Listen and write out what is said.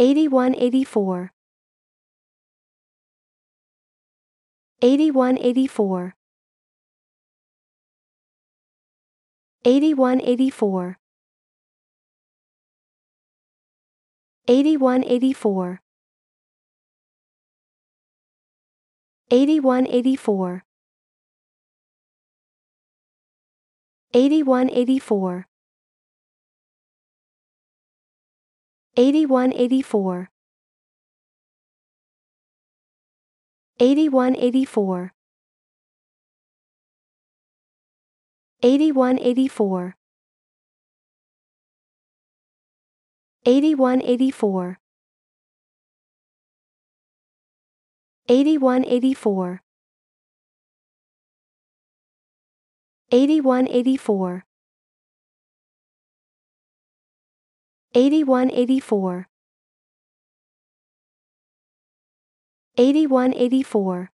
8184 8184 8184 8184 8184 8184 8184 8184 8184 8184 8184 8184 8184 8184